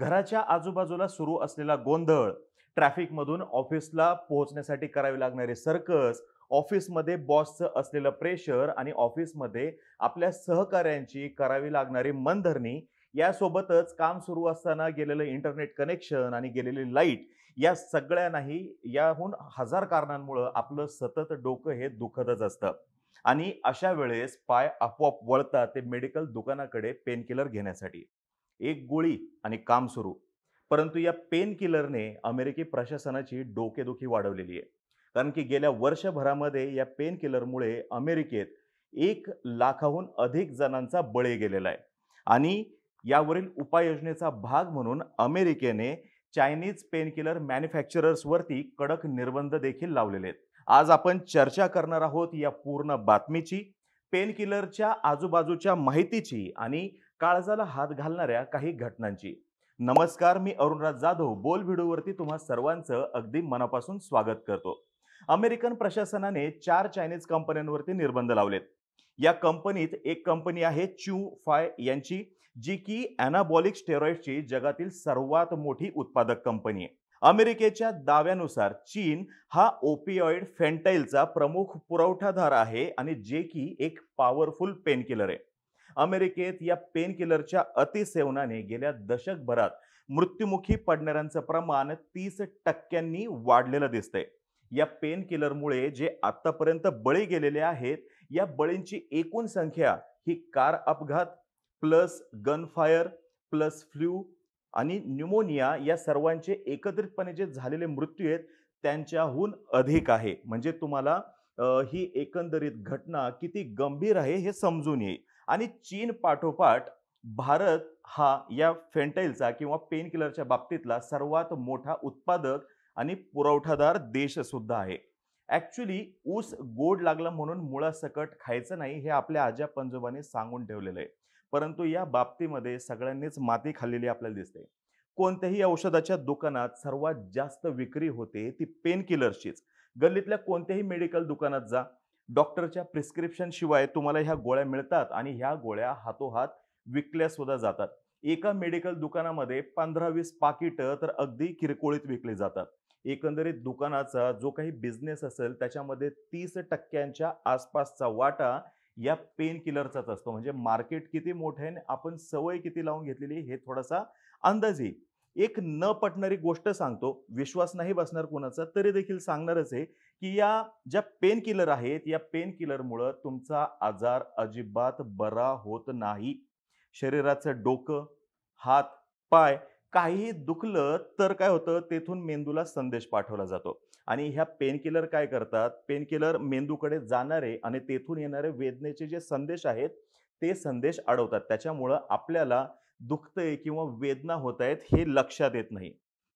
घराच्या आजूबाजूला सुरू असलेला गोंधळ ट्रॅफिकमधून ऑफिसला पोहोचण्यासाठी करावी लागणारे सर्कस ऑफिसमध्ये बॉसचं असलेलं प्रेशर आणि ऑफिसमध्ये आपल्या सहकाऱ्यांची करावी लागणारी मनधरणी यासोबतच काम सुरू असताना गेलेलं इंटरनेट कनेक्शन आणि गेलेली लाईट या सगळ्या नाही याहून हजार कारणांमुळं आपलं सतत डोकं हे दुखतच असतं आणि अशा वेळेस पाय आपोआप वळतात ते मेडिकल दुकानाकडे पेनकिलर घेण्यासाठी एक गोळी आणि काम सुरू परंतु या पेन किलरने अमेरिकी प्रशासनाची डोकेदुखी वाढवलेली आहे कारण की गेल्या वर्षभरामध्ये या पेन किलरमुळे अमेरिकेत एक लाखाहून अधिक जणांचा बळी गेलेला आहे आणि यावरील उपाययोजनेचा भाग म्हणून अमेरिकेने चायनीज पेनकिलर मॅन्युफॅक्चरर्सवरती कडक निर्बंध देखील लावलेले आहेत आज आपण चर्चा करणार आहोत या पूर्ण बातमीची पेनकिलरच्या आजूबाजूच्या माहितीची आणि काळजाला हात घालणाऱ्या काही घटनांची नमस्कार मी अरुणराज जाधव बोल व्हिडिओवरती तुम्हा सर्वांचं अगदी मनापासून स्वागत करतो अमेरिकन प्रशासनाने चार चायनीज कंपन्यांवरती निर्बंध लावलेत या कंपनीत एक कंपनी आहे च्यू फाय यांची जी की अनाबॉलिक स्टेरॉइडची जगातील सर्वात मोठी उत्पादक कंपनी आहे अमेरिकेच्या दाव्यानुसार चीन हा ओपिओइड फेंटाईलचा प्रमुख पुरवठादार आहे आणि जे की एक पॉवरफुल पेनकिलर आहे अमेरिकेत या पेन किलरच्या अतिसेवनाने गेल्या दशकभरात मृत्युमुखी पडणाऱ्यांचं प्रमाण तीस टक्क्यांनी वाढलेलं दिसतंय या पेन किलरमुळे जे आतापर्यंत बळी गेलेले आहेत या बळींची एकूण संख्या ही कार अपघात प्लस गनफायर प्लस फ्लू आणि न्यूमोनिया या सर्वांचे एकत्रितपणे जे झालेले मृत्यू आहेत त्यांच्याहून अधिक आहे म्हणजे तुम्हाला ही एकंदरीत घटना किती गंभीर आहे हे समजून येईल आणि चीन पाठोपाठ भारत हा या फेंटाईलचा किंवा पेन किलरच्या बाबतीतला सर्वात मोठा उत्पादक आणि पुरवठादार देशसुद्धा आहे ॲक्च्युली ऊस गोड लागला म्हणून मुळासकट खायचं नाही हे आपल्या आजा पंजोबाने सांगून ठेवलेलं आहे परंतु या बाबतीमध्ये सगळ्यांनीच माती खाल्लेली आपल्याला दिसते कोणत्याही औषधाच्या दुकानात सर्वात जास्त विक्री होते ती पेन किलरचीच गल्लीतल्या कोणत्याही मेडिकल दुकानात जा डॉक्टरच्या प्रिस्क्रिप्शन शिवाय तुम्हाला ह्या गोळ्या मिळतात आणि ह्या गोळ्या हातोहात विकल्या सुद्धा जातात एका मेडिकल दुकानामध्ये पंधरा वीस पाकिटं तर अगदी किरकोळीत विकली जातात एकंदरीत दुकानाचा जो काही बिझनेस असेल त्याच्यामध्ये तीस टक्क्यांच्या आसपासचा वाटा या पेन किलरचाच असतो म्हणजे मार्केट किती मोठे आपण सवय किती लावून घेतलेली हे थोडासा अंदाज येईल एक न पटणारी गोष्ट सांगतो विश्वास नाही बसणार कोणाचा तरी देखील सांगणारच आहे की या ज्या पेन किलर आहेत या पेन किलरमुळं तुमचा आजार अजिबात बरा होत नाही शरीराचं डोकं हात पाय काही दुखलं तर काय होतं तेथून मेंदूला संदेश पाठवला जातो आणि ह्या पेन किलर काय करतात पेन किलर मेंदूकडे जाणारे आणि तेथून येणारे वेदनेचे जे संदेश आहेत ते संदेश अडवतात त्याच्यामुळं आपल्याला दुखतंय किंवा वेदना होत आहेत हे लक्षात येत नाही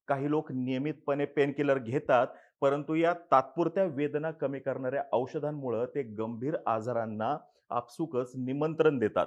काही लोक नियमितपणे पेनकिलर घेतात परंतु या तात्पुरत्या वेदना कमी करणाऱ्या औषधांमुळं ते गंभीर आजारांना आपसुकच निमंत्रण देतात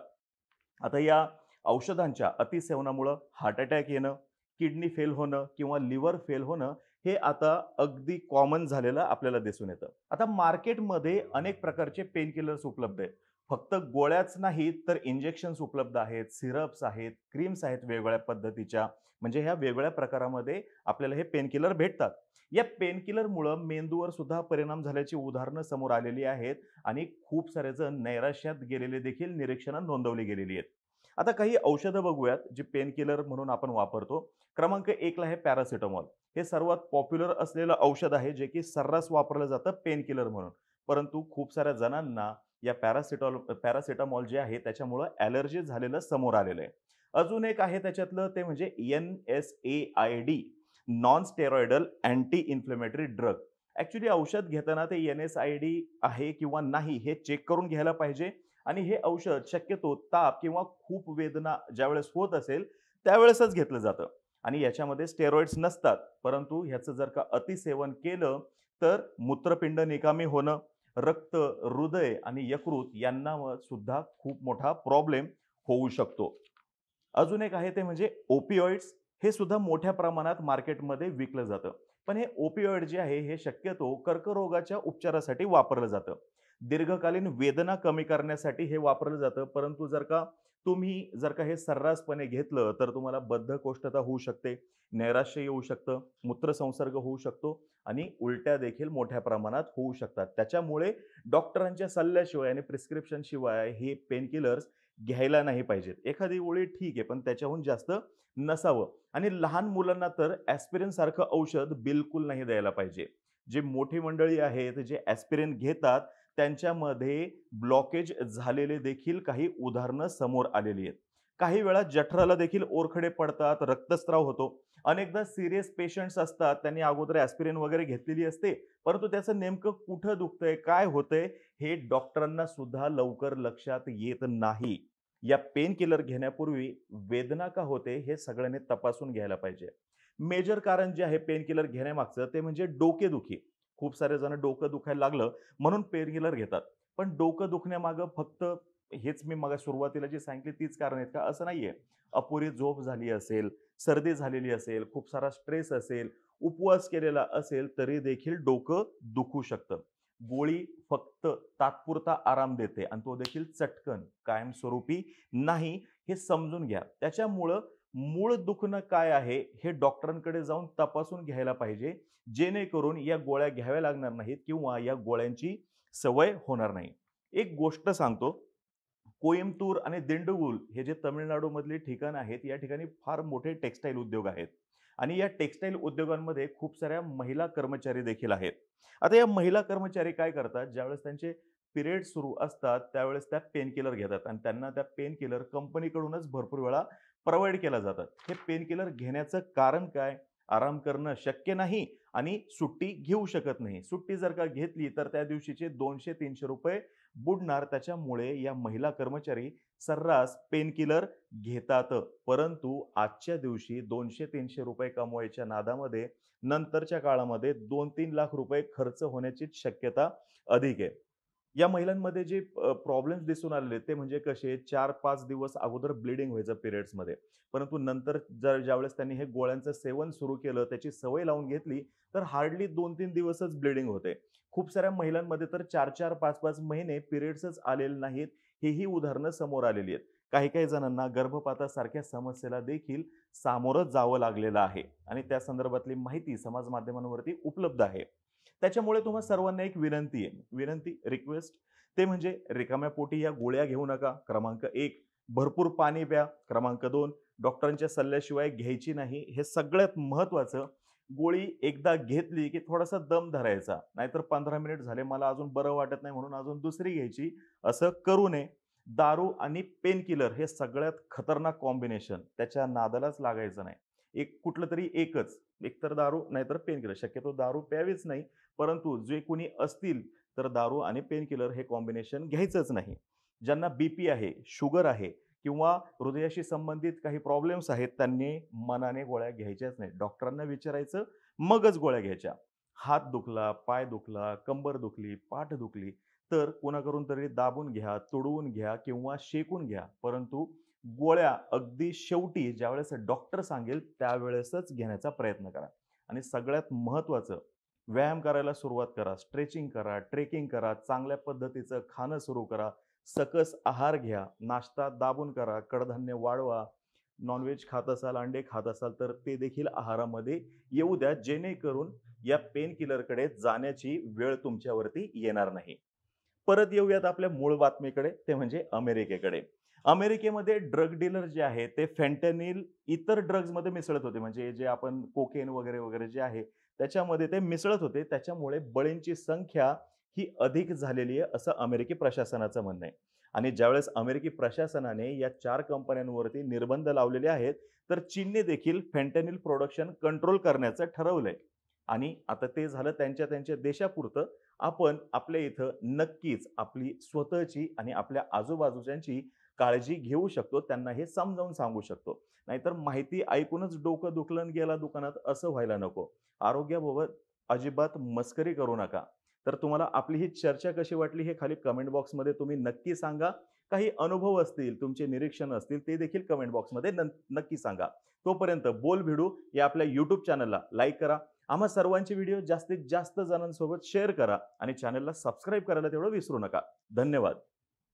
आता या औषधांच्या अतिसेवनामुळं हार्ट अटॅक येणं किडनी फेल होणं किंवा लिव्हर फेल होणं हे आता अगदी कॉमन झालेलं आपल्याला दिसून येतं आता मार्केटमध्ये अनेक प्रकारचे पेनकिलर्स उपलब्ध आहेत फक्त गोळ्याच नाही तर इंजेक्शन्स उपलब्ध आहेत सिरप्स आहेत क्रीम्स आहेत वेगवेगळ्या पद्धतीच्या म्हणजे ह्या वेगवेगळ्या प्रकारामध्ये आपल्याला हे पेनकिलर भेटतात या पेनकिलरमुळं मेंदूवर सुद्धा परिणाम झाल्याची उदाहरणं समोर आलेली आहेत आणि खूप जण नैराश्यात गेलेले देखील निरीक्षणं नोंदवली गेलेली आहेत आता काही औषधं बघूयात जी पेनकिलर म्हणून आपण वापरतो क्रमांक एकला आहे पॅरासिटामॉल हे सर्वात पॉप्युलर असलेलं औषध आहे जे की सर्रास वापरलं जातं पेनकिलर म्हणून परंतु खूप साऱ्या जणांना या पॅरासिटॉल पॅरासिटामॉल जे आहे त्याच्यामुळं ॲलर्जी झालेलं समोर आलेलं आहे अजून एक आहे त्याच्यातलं ते म्हणजे N S A I D non steroidal anti inflammatory drug actually औषध घेताना ते एन एस आय डी आहे किंवा नाही हे चेक करून घ्यायला पाहिजे आणि हे औषध शक्यतो ताप किंवा खूप वेदना ज्यावेळेस होत असेल त्यावेळेसच घेतलं जातं आणि याच्यामध्ये स्टेरॉइड्स नसतात परंतु ह्याचं जर का अतिसेवन केलं तर मूत्रपिंड निकामी होणं रक्त हृदय आणि यकृत यांना सुद्धा खूप मोठा प्रॉब्लेम होऊ शकतो अजून एक आहे ते म्हणजे ओपिओइड्स हे सुद्धा मोठ्या प्रमाणात मार्केटमध्ये विकलं जातं पण हे ओपिओइड जे आहे हे शक्यतो कर्करोगाच्या उपचारासाठी वापरलं जातं दीर्घकालीन वेदना कमी करण्यासाठी हे वापरलं जातं परंतु जर का तुम्ही जर का हे सर्रासपणे घेतलं तर तुम्हाला बद्धकोष्ठता होऊ शकते नैराश्य येऊ शकतं मूत्रसंसर्ग होऊ शकतो आणि उलट्या देखील मोठ्या प्रमाणात होऊ शकतात त्याच्यामुळे डॉक्टरांच्या सल्ल्याशिवाय आणि प्रिस्क्रिप्शनशिवाय हे पेनकिलर्स घ्यायला नाही पाहिजेत एखादी ओळी ठीक आहे पण त्याच्याहून जास्त नसावं आणि लहान मुलांना तर ॲस्पिरिनसारखं औषध बिलकुल नाही द्यायला पाहिजे जे मोठी मंडळी आहेत जे ॲस्पिरिन घेतात त्यांच्यामध्ये ब्लॉकेज झालेले देखील काही उदाहरणं समोर आलेली आहेत काही वेळा जठराला देखील ओरखडे पडतात रक्तस्राव होतो अनेकदा सिरियस पेशंट्स असतात त्यांनी अगोदर ॲस्पिरिन वगैरे घेतलेली असते परंतु त्याचं नेमकं कुठं दुखतंय काय होतंय हे डॉक्टरांना सुद्धा लवकर लक्षात येत नाही या पेन किलर घेण्यापूर्वी वेदना का होते हे सगळ्यांनी तपासून घ्यायला पाहिजे मेजर कारण जे आहे पेन किलर घेण्यामागचं ते म्हणजे डोकेदुखी खूप सारे जण डोकं दुखायला लागलं म्हणून पेन घेतात पण डोकं दुखण्यामागं फक्त हेच मी मग सुरुवातीला जी सांगितली तीच कारण आहेत का असं नाहीये अपुरी झोप झाली असेल सर्दी झालेली असेल खूप सारा स्ट्रेस असेल उपवास केलेला असेल तरी देखील डोकं दुखू शकतं गोळी फक्त तात्पुरता आराम देते आणि तो देखील चटकन कायमस्वरूपी नाही हे समजून घ्या त्याच्यामुळं मूळ दुखणं काय आहे हे डॉक्टरांकडे जाऊन तपासून घ्यायला पाहिजे जेणेकरून या गोळ्या घ्याव्या लागणार नाहीत किंवा या गोळ्यांची सवय होणार नाही एक गोष्ट सांगतो कोइंबतूर आणि दिंडगुल हे जे तमिळनाडूमधले ठिकाण आहेत या ठिकाणी फार मोठे टेक्स्टाईल उद्योग आहेत आणि या टेक्स्टाईल उद्योगांमध्ये खूप साऱ्या महिला कर्मचारी देखील आहेत आता या महिला कर्मचारी काय करतात ज्यावेळेस त्यांचे पिरियड सुरू असतात त्यावेळेस त्या पेन किलर घेतात आणि त्यांना त्या पेन किलर कंपनीकडूनच भरपूर वेळा प्रोव्हाइड केल्या जातात हे पेनकिलर घेण्याचं कारण काय आराम करणं शक्य नाही आणि सुट्टी घेऊ शकत नाही सुट्टी जर का घेतली तर त्या दिवशीचे दोनशे तीनशे रुपये बुडणार त्याच्यामुळे या महिला कर्मचारी सर्रास पेनकिलर घेतात परंतु आजच्या दिवशी दोनशे तीनशे रुपये कमवायच्या नादामध्ये नंतरच्या काळामध्ये दोन तीन लाख रुपये खर्च होण्याची शक्यता अधिक आहे या महिलांमध्ये जे प्रॉब्लेम्स दिसून आलेले ते म्हणजे कसे चार पाच दिवस अगोदर ब्लिडिंग व्हायचं पिरियड्समध्ये परंतु नंतर जर ज्यावेळेस त्यांनी हे गोळ्यांचं सेवन सुरू केलं त्याची सवय लावून घेतली तर हार्डली दोन तीन दिवसच ब्लिडिंग होते खूप साऱ्या महिलांमध्ये तर चार चार पाच पाच महिने पिरियड्सच आलेले नाहीत हेही उदाहरणं समोर आलेली आहेत काही काही जणांना गर्भपातासारख्या समस्येला देखील सामोरं जावं लागलेलं आहे आणि त्या संदर्भातली माहिती समाज माध्यमांवरती उपलब्ध आहे त्याच्यामुळे तुम्हा सर्वांना एक विनंती आहे विनंती रिक्वेस्ट ते म्हणजे रिकाम्या पोटी या गोळ्या घेऊ नका क्रमांक एक भरपूर पाणी प्या क्रमांक दोन डॉक्टरांच्या सल्ल्याशिवाय घ्यायची नाही हे सगळ्यात महत्त्वाचं गोळी एकदा घेतली की थोडासा दम धरायचा नाहीतर पंधरा मिनिट झाले मला अजून बरं वाटत नाही म्हणून अजून दुसरी घ्यायची असं करू नये दारू आणि पेन किलर हे सगळ्यात खतरनाक कॉम्बिनेशन त्याच्या नादालाच लागायचं नाही एक कुठलं तरी एकच एकतर दारू नाहीतर पेन किलर शक्यतो दारू प्यावीच नाही परंतु जे कोणी असतील तर दारू आणि पेन किलर हे कॉम्बिनेशन घ्यायचंच नाही ज्यांना बी पी आहे शुगर आहे किंवा हृदयाशी संबंधित काही प्रॉब्लेम्स आहेत त्यांनी मनाने गोळ्या घ्यायच्याच नाही डॉक्टरांना विचारायचं मगच गोळ्या घ्यायच्या हात दुखला पाय दुखला कंबर दुखली पाठ दुखली तर कोणाकडून तरी दाबून घ्या तुडवून घ्या किंवा शेकून घ्या परंतु गोळ्या अगदी शेवटी ज्यावेळेस डॉक्टर सांगेल त्यावेळेसच घेण्याचा प्रयत्न करा आणि सगळ्यात महत्त्वाचं व्यायाम करायला सुरुवात करा स्ट्रेचिंग करा ट्रेकिंग करा चांगल्या पद्धतीचं खाणं सुरू करा सकस आहार घ्या नाश्ता दाबून करा कडधान्य वाढवा नॉनव्हेज खात असाल अंडे खात असाल तर ते देखील आहारामध्ये येऊ द्या जेणेकरून या पेन किलरकडे जाण्याची वेळ तुमच्यावरती येणार नाही परत येऊयात आपल्या मूळ बातमीकडे ते म्हणजे अमेरिकेकडे अमेरिकेमध्ये ड्रग डीलर जे आहे ते फेंटेनिल इतर ड्रग्जमध्ये मिसळत होते म्हणजे जे आपण कोकेन वगैरे वगैरे जे आहे त्याच्यामध्ये ते मिसळत होते त्याच्यामुळे बळींची संख्या ही अधिक झालेली आहे असं अमेरिकी प्रशासनाचं म्हणणं आहे आणि ज्यावेळेस अमेरिकी प्रशासनाने या चार कंपन्यांवरती निर्बंध लावलेले आहेत तर चीनने देखील फेंटेनिल प्रोडक्शन कंट्रोल करण्याचं ठरवलंय आणि आता ते झालं त्यांच्या त्यांच्या देशापुरतं आपण आपल्या इथं नक्कीच आपली स्वतःची आणि आपल्या आजूबाजूच्यांची काळजी घेऊ शकतो त्यांना हे समजावून सांगू शकतो नाहीतर माहिती ऐकूनच डोकं दुखलं गेला दुकानात असं व्हायला नको आरोग्याबाबत अजिबात मस्करी करू नका तर तुम्हाला आपली ही चर्चा कशी वाटली हे खाली कमेंट बॉक्समध्ये तुम्ही नक्की सांगा काही अनुभव असतील तुमचे निरीक्षण असतील ते देखील कमेंट बॉक्समध्ये नक्की सांगा तोपर्यंत बोल भिडू या आपल्या यूट्यूब चॅनलला लाईक करा आम्हा सर्वांचे व्हिडिओ जास्तीत जास्त जणांसोबत शेअर करा आणि चॅनलला सबस्क्राईब करायला तेवढं विसरू नका धन्यवाद